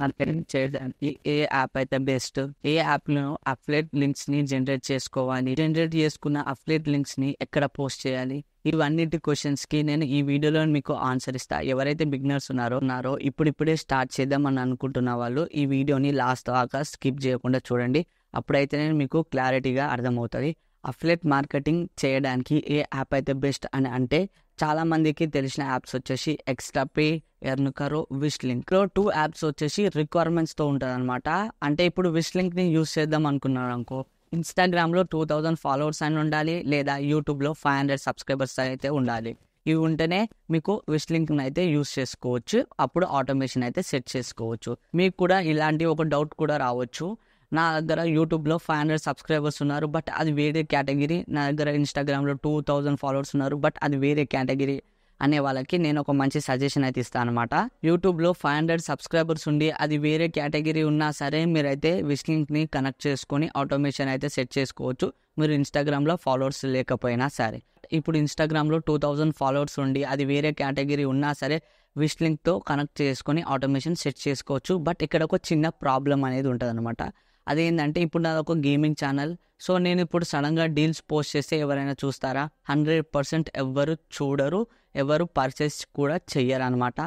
marketing చేయడానికి ఏ app అయితే బెస్ట్ ఏ యాప్ లో అఫ్లేట్ లింక్స్ ని జనరేట్ చేసుకోవాలి జనరేట్ చేసుకున్న అఫ్లెట్ లింక్స్ ని ఎక్కడ పోస్ట్ చేయాలి ఇవన్నిటి క్వశ్చన్స్ కి నేను ఈ వీడియోలో మీకు ఆన్సర్ ఇస్తా ఎవరైతే బిగ్నర్స్ ఉన్నారో ఉన్నారో ఇప్పుడిప్పుడే స్టార్ట్ చేద్దాం అని అనుకుంటున్న వాళ్ళు ఈ వీడియోని లాస్ట్ దాకా స్కిప్ చేయకుండా చూడండి అప్పుడైతే నేను మీకు క్లారిటీగా అర్థమవుతుంది అఫ్లెట్ మార్కెటింగ్ చేయడానికి ఏ యాప్ అయితే బెస్ట్ అని అంటే చాలామందికి తెలిసిన యాప్స్ వచ్చేసి ఎక్స్ట్రా పే ఎర్నుకరు విష్ లింక్లో టూ యాప్స్ వచ్చేసి రిక్వైర్మెంట్స్తో ఉంటుంది అనమాట అంటే ఇప్పుడు విష్ లింక్ని యూస్ చేద్దాం అనుకున్నాడు అనుకో ఇన్స్టాగ్రామ్లో టూ థౌజండ్ ఫాలోవర్స్ అని ఉండాలి లేదా యూట్యూబ్లో ఫైవ్ హండ్రెడ్ సబ్స్క్రైబర్స్ అయితే ఉండాలి ఇవి ఉంటేనే మీకు విష్ లింక్ని అయితే యూస్ చేసుకోవచ్చు అప్పుడు ఆటోమేషన్ అయితే సెట్ చేసుకోవచ్చు మీకు కూడా ఇలాంటి ఒక డౌట్ కూడా రావచ్చు నా దగ్గర యూట్యూబ్లో ఫైవ్ హండ్రెడ్ సబ్స్క్రైబర్స్ ఉన్నారు బట్ అది వేరే కేటగిరీ నా దగ్గర ఇన్స్టాగ్రామ్లో టూ థౌజండ్ ఫాలోవర్స్ ఉన్నారు బట్ అది వేరే కేటగిరీ అనే వాళ్ళకి నేను ఒక మంచి సజెషన్ అయితే ఇస్తాను అనమాట యూట్యూబ్లో ఫైవ్ హండ్రెడ్ సబ్స్క్రైబర్స్ ఉండి అది వేరే కేటగిరీ ఉన్నా సరే మీరైతే విస్లింక్ని కనెక్ట్ చేసుకొని ఆటోమేషన్ అయితే సెట్ చేసుకోవచ్చు మీరు ఇన్స్టాగ్రామ్లో ఫాలోవర్స్ లేకపోయినా సరే ఇప్పుడు ఇన్స్టాగ్రామ్లో టూ థౌజండ్ ఫాలోవర్స్ ఉండి అది వేరే కేటగిరీ ఉన్నా సరే విష్ లింక్తో కనెక్ట్ చేసుకొని ఆటోమేషన్ సెట్ చేసుకోవచ్చు బట్ ఇక్కడ ఒక చిన్న ప్రాబ్లం అనేది ఉంటుంది అనమాట అదేంటంటే ఇప్పుడు నాది ఒక గేమింగ్ ఛానల్ సో నేను ఇప్పుడు సడన్గా డీల్స్ పోస్ట్ చేస్తే ఎవరైనా చూస్తారా హండ్రెడ్ పర్సెంట్ ఎవరు చూడరు ఎవరు పర్చేస్ కూడా చెయ్యరు అనమాట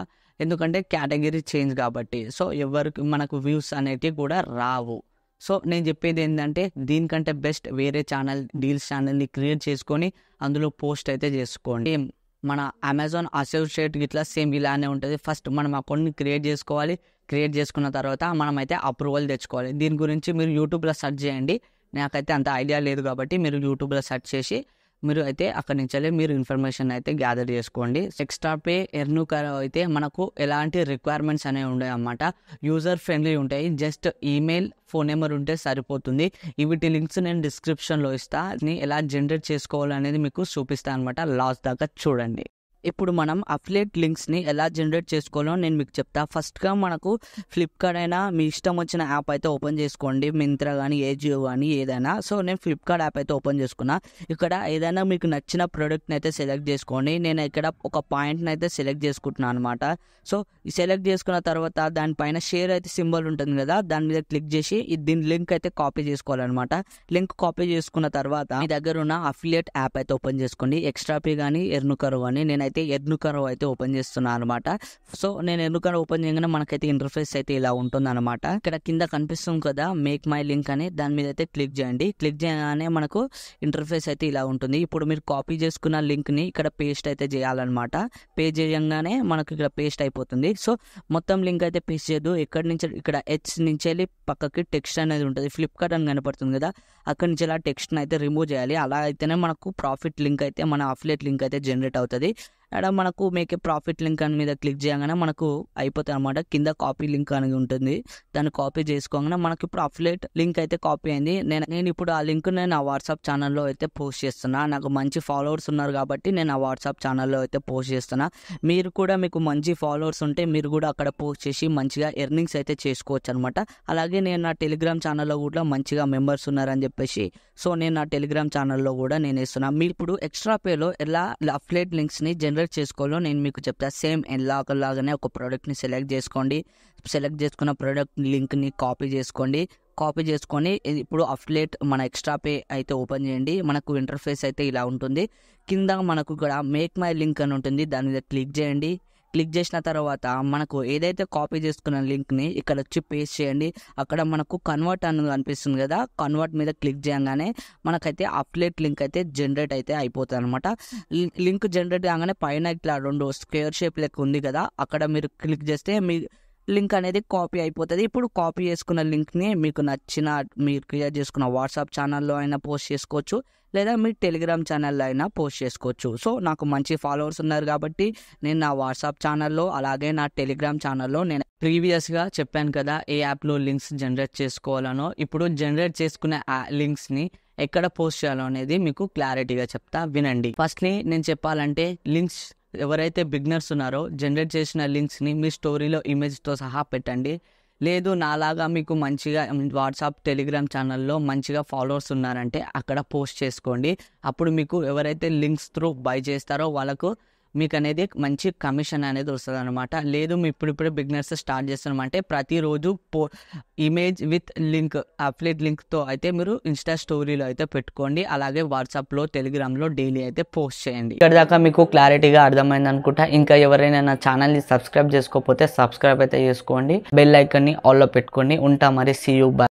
ఎందుకంటే కేటగిరీ చేంజ్ కాబట్టి సో ఎవరికి మనకు వ్యూస్ అనేటివి కూడా రావు సో నేను చెప్పేది ఏంటంటే దీనికంటే బెస్ట్ వేరే ఛానల్ డీల్స్ ఛానల్ని క్రియేట్ చేసుకొని అందులో పోస్ట్ అయితే చేసుకోండి మన అమెజాన్ అసోసియేట్ ఇట్లా సేమ్ ఇలానే ఉంటుంది ఫస్ట్ మనం అకౌంట్ని క్రియేట్ చేసుకోవాలి క్రియేట్ చేసుకున్న తర్వాత మనమైతే అప్రూవల్ తెచ్చుకోవాలి దీని గురించి మీరు యూట్యూబ్లో సెర్చ్ చేయండి నాకైతే అంత ఐడియా లేదు కాబట్టి మీరు యూట్యూబ్లో సెర్చ్ చేసి మీరు అయితే అక్కడి నుంచి మీరు ఇన్ఫర్మేషన్ అయితే గ్యాదర్ చేసుకోండి ఎక్స్ట్రా పే ఎర్ను అయితే మనకు ఎలాంటి రిక్వైర్మెంట్స్ అనేవి ఉండవు అన్నమాట యూజర్ ఫ్రెండ్లీ ఉంటాయి జస్ట్ ఈమెయిల్ ఫోన్ నెంబర్ ఉంటే సరిపోతుంది వీటి లింక్స్ నేను డిస్క్రిప్షన్లో ఇస్తాను ఎలా జనరేట్ చేసుకోవాలనేది మీకు చూపిస్తాను అనమాట లాస్ట్ దాకా చూడండి ఇప్పుడు మనం అఫిలియేట్ లింక్స్ని ఎలా జనరేట్ చేసుకోవాలో నేను మీకు చెప్తా ఫస్ట్గా మనకు ఫ్లిప్కార్ట్ అయినా మీ ఇష్టం వచ్చిన యాప్ అయితే ఓపెన్ చేసుకోండి మింత్రా కానీ ఏజియో కానీ ఏదైనా సో నేను ఫ్లిప్కార్ట్ యాప్ అయితే ఓపెన్ చేసుకున్నా ఇక్కడ ఏదైనా మీకు నచ్చిన ప్రోడక్ట్ని అయితే సెలెక్ట్ చేసుకోండి నేను ఇక్కడ ఒక పాయింట్ని అయితే సెలెక్ట్ చేసుకుంటున్నాను అనమాట సో సెలెక్ట్ చేసుకున్న తర్వాత దానిపైన షేర్ అయితే సింబల్ ఉంటుంది కదా దాని మీద క్లిక్ చేసి దీని లింక్ అయితే కాపీ చేసుకోవాలన్నమాట లింక్ కాపీ చేసుకున్న తర్వాత మీ దగ్గర ఉన్న అఫిలియేట్ యాప్ అయితే ఓపెన్ చేసుకోండి ఎక్స్ట్రాపీ కానీ ఎర్నుకరు కానీ నేను అయితే ఎన్నుకరో అయితే ఓపెన్ చేస్తున్నాను అనమాట సో నేను ఎన్నుకరో ఓపెన్ చేయగానే మనకైతే ఇంటర్ఫేస్ అయితే ఇలా ఉంటుంది అనమాట ఇక్కడ కింద కనిపిస్తుంది కదా మేక్ మై లింక్ అని దాని మీద అయితే క్లిక్ చేయండి క్లిక్ చేయగానే మనకు ఇంటర్ఫేస్ అయితే ఇలా ఉంటుంది ఇప్పుడు మీరు కాపీ చేసుకున్న లింక్ని ఇక్కడ పేస్ట్ అయితే చేయాలన్నమాట పేస్ట్ చేయగానే మనకు ఇక్కడ పేస్ట్ అయిపోతుంది సో మొత్తం లింక్ అయితే పేస్ట్ చేయదు ఎక్కడి నుంచి ఇక్కడ హెచ్ నుంచి వెళ్ళి పక్కకి టెక్స్ట్ అనేది ఉంటుంది ఫ్లిప్కార్ట్ అని కనపడుతుంది కదా అక్కడి నుంచి ఇలా టెక్స్ట్ని అయితే రిమూవ్ చేయాలి అలా అయితేనే మనకు ప్రాఫిట్ లింక్ అయితే మన అఫిలేట్ లింక్ అయితే జనరేట్ అవుతుంది అక్కడ మనకు మేకే ప్రాఫిట్ లింక్ అని మీద క్లిక్ చేయగానే మనకు అయిపోతుంది అనమాట కింద కాపీ లింక్ అనేది ఉంటుంది దాన్ని కాపీ చేసుకోగానే మనకి అఫ్లేట్ లింక్ అయితే కాపీ అయింది నేను నేను ఇప్పుడు ఆ లింక్ నేను ఆ వాట్సాప్ ఛానల్లో అయితే పోస్ట్ చేస్తున్నా నాకు మంచి ఫాలోవర్స్ ఉన్నారు కాబట్టి నేను ఆ వాట్సాప్ ఛానల్లో అయితే పోస్ట్ చేస్తున్నా మీరు కూడా మీకు మంచి ఫాలోవర్స్ ఉంటే మీరు కూడా అక్కడ పోస్ట్ చేసి మంచిగా ఎర్నింగ్స్ అయితే చేసుకోవచ్చు అనమాట అలాగే నేను నా టెలిగ్రామ్ ఛానల్లో కూడా మంచిగా మెంబర్స్ ఉన్నారని చెప్పేసి సో నేను నా టెలిగ్రామ్ ఛానల్లో కూడా నేను ఇస్తున్నా మీరు ఇప్పుడు ఎక్స్ట్రా పేలో ఎలా అఫ్లేట్ లింక్స్ని జనరేట్ ఆర్డర్ చేసుకోవాలో నేను మీకు చెప్తా సేమ్ ఎలాగలాగానే ఒక ప్రోడక్ట్ని సెలెక్ట్ చేసుకోండి సెలెక్ట్ చేసుకున్న ప్రోడక్ట్ లింక్ని కాపీ చేసుకోండి కాపీ చేసుకొని ఇప్పుడు అఫ్లేట్ మన ఎక్స్ట్రా పే అయితే ఓపెన్ చేయండి మనకు ఇంటర్ఫేస్ అయితే ఇలా ఉంటుంది కింద మనకు ఇక్కడ మేక్ మై లింక్ అని ఉంటుంది దాని మీద క్లిక్ చేయండి క్లిక్ చేసిన తర్వాత మనకు ఏదైతే కాపీ చేసుకున్న లింక్ని ఇక్కడ వచ్చి పేస్ట్ చేయండి అక్కడ మనకు కన్వర్ట్ అనేది అనిపిస్తుంది కదా కన్వర్ట్ మీద క్లిక్ చేయగానే మనకైతే అప్లేట్ లింక్ అయితే జనరేట్ అయితే అయిపోతుంది అనమాట లింక్ జనరేట్ కాగానే పైన ఇట్లా రెండు స్క్వేర్ షేప్ లెక్క ఉంది కదా అక్కడ మీరు క్లిక్ చేస్తే మీ లింక్ అనేది కాపీ అయిపోతుంది ఇప్పుడు కాపీ చేసుకున్న లింక్ని మీకు నచ్చిన మీరు క్రియేట్ చేసుకున్న వాట్సాప్ ఛానల్లో అయినా పోస్ట్ చేసుకోవచ్చు లేదా మీ టెలిగ్రామ్ ఛానల్లో అయినా పోస్ట్ చేసుకోవచ్చు సో నాకు మంచి ఫాలోవర్స్ ఉన్నారు కాబట్టి నేను నా వాట్సాప్ ఛానల్లో అలాగే నా టెలిగ్రామ్ ఛానల్లో నేను ప్రీవియస్గా చెప్పాను కదా ఏ యాప్లో లింక్స్ జనరేట్ చేసుకోవాలనో ఇప్పుడు జనరేట్ చేసుకునే లింక్స్ని ఎక్కడ పోస్ట్ చేయాలో అనేది మీకు క్లారిటీగా చెప్తా వినండి ఫస్ట్ని నేను చెప్పాలంటే లింక్స్ ఎవరైతే బిగ్నర్స్ ఉన్నారో జనరేట్ చేసిన లింక్స్ని మీ స్టోరీలో ఇమేజ్తో సహా పెట్టండి లేదు నాలాగా మీకు మంచిగా వాట్సాప్ టెలిగ్రామ్ ఛానల్లో మంచిగా ఫాలోవర్స్ ఉన్నారంటే అక్కడ పోస్ట్ చేసుకోండి అప్పుడు మీకు ఎవరైతే లింక్స్ త్రూ బై చేస్తారో వాళ్ళకు మీకు అనేది మంచి కమిషన్ అనేది వస్తుంది అనమాట లేదు మీ ఇప్పుడు బిగినర్స్ స్టార్ట్ చేస్తున్నాం అంటే ప్రతిరోజు పో ఇమేజ్ విత్ లింక్ అప్లేట్ లింక్తో అయితే మీరు ఇన్స్టా స్టోరీలో అయితే పెట్టుకోండి అలాగే వాట్సాప్లో టెలిగ్రామ్లో డైలీ అయితే పోస్ట్ చేయండి ఇక్కడ దాకా మీకు క్లారిటీగా అర్థమైంది అనుకుంటా ఇంకా ఎవరైనా నా ఛానల్ని సబ్స్క్రైబ్ చేసుకోకపోతే సబ్స్క్రైబ్ అయితే చేసుకోండి బెల్ ఐకన్ని ఆల్లో పెట్టుకోండి ఉంటా మరి సీయూ బాయ్